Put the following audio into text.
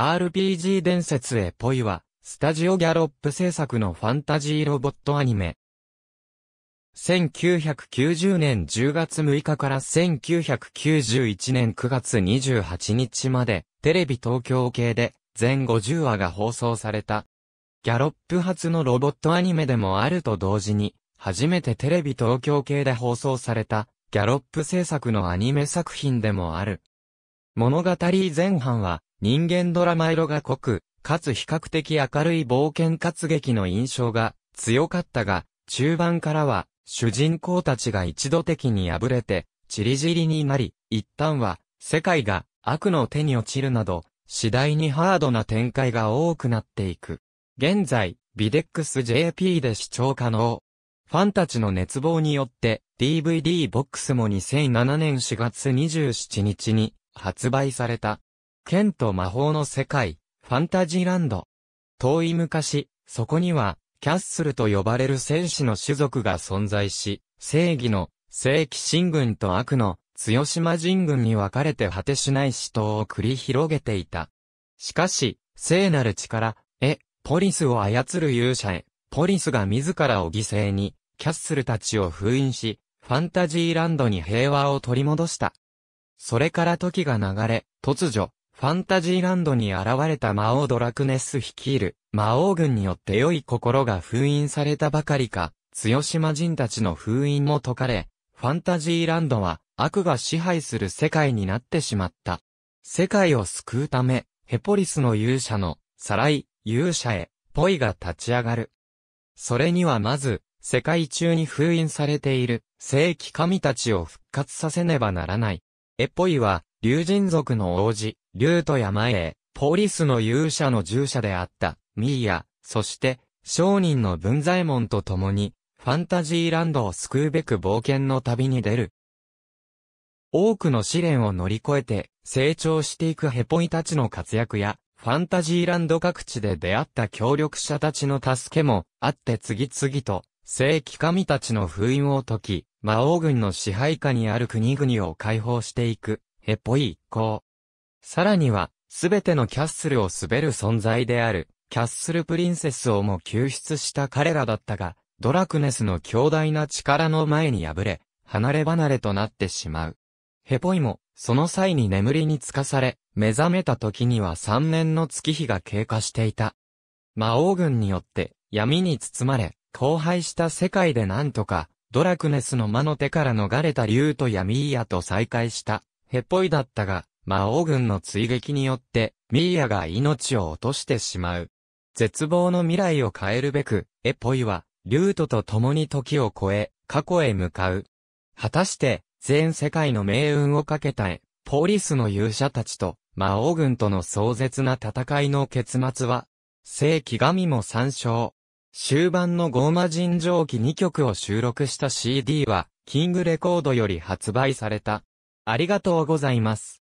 RPG 伝説へぽいは、スタジオギャロップ制作のファンタジーロボットアニメ。1990年10月6日から1991年9月28日まで、テレビ東京系で全50話が放送された。ギャロップ初のロボットアニメでもあると同時に、初めてテレビ東京系で放送された、ギャロップ制作のアニメ作品でもある。物語前半は、人間ドラマ色が濃く、かつ比較的明るい冒険活劇の印象が強かったが、中盤からは主人公たちが一度的に敗れて、チリジリになり、一旦は世界が悪の手に落ちるなど、次第にハードな展開が多くなっていく。現在、ビデックス JP で視聴可能。ファンたちの熱望によって、DVD ボックスも2007年4月27日に発売された。剣と魔法の世界、ファンタジーランド。遠い昔、そこには、キャッスルと呼ばれる戦士の種族が存在し、正義の、正規神軍と悪の、強島神軍に分かれて果てしない死闘を繰り広げていた。しかし、聖なる力、え、ポリスを操る勇者へ、ポリスが自らを犠牲に、キャッスルたちを封印し、ファンタジーランドに平和を取り戻した。それから時が流れ、突如、ファンタジーランドに現れた魔王ドラクネス率いる魔王軍によって良い心が封印されたばかりか、強島人たちの封印も解かれ、ファンタジーランドは悪が支配する世界になってしまった。世界を救うため、ヘポリスの勇者の、サライ、勇者へ、ポイが立ち上がる。それにはまず、世界中に封印されている、正規神たちを復活させねばならない。エポイは、竜神族の王子、竜と山へ、ポリスの勇者の従者であった、ミーヤ、そして、商人の文左衛門と共に、ファンタジーランドを救うべく冒険の旅に出る。多くの試練を乗り越えて、成長していくヘポイたちの活躍や、ファンタジーランド各地で出会った協力者たちの助けも、あって次々と、正規神たちの封印を解き、魔王軍の支配下にある国々を解放していく。ヘポイ一行。さらには、すべてのキャッスルを滑る存在である、キャッスルプリンセスをも救出した彼らだったが、ドラクネスの強大な力の前に敗れ、離れ離れとなってしまう。ヘポイも、その際に眠りにつかされ、目覚めた時には3年の月日が経過していた。魔王軍によって闇に包まれ、荒廃した世界でなんとか、ドラクネスの魔の手から逃れた竜と闇イヤと再会した。ヘポイだったが、魔王軍の追撃によって、ミーヤが命を落としてしまう。絶望の未来を変えるべく、エポイは、ルートと共に時を超え、過去へ向かう。果たして、全世界の命運をかけたエ、ポリスの勇者たちと、魔王軍との壮絶な戦いの結末は、聖騎神も参照。終盤のゴーマ人上記2曲を収録した CD は、キングレコードより発売された。ありがとうございます。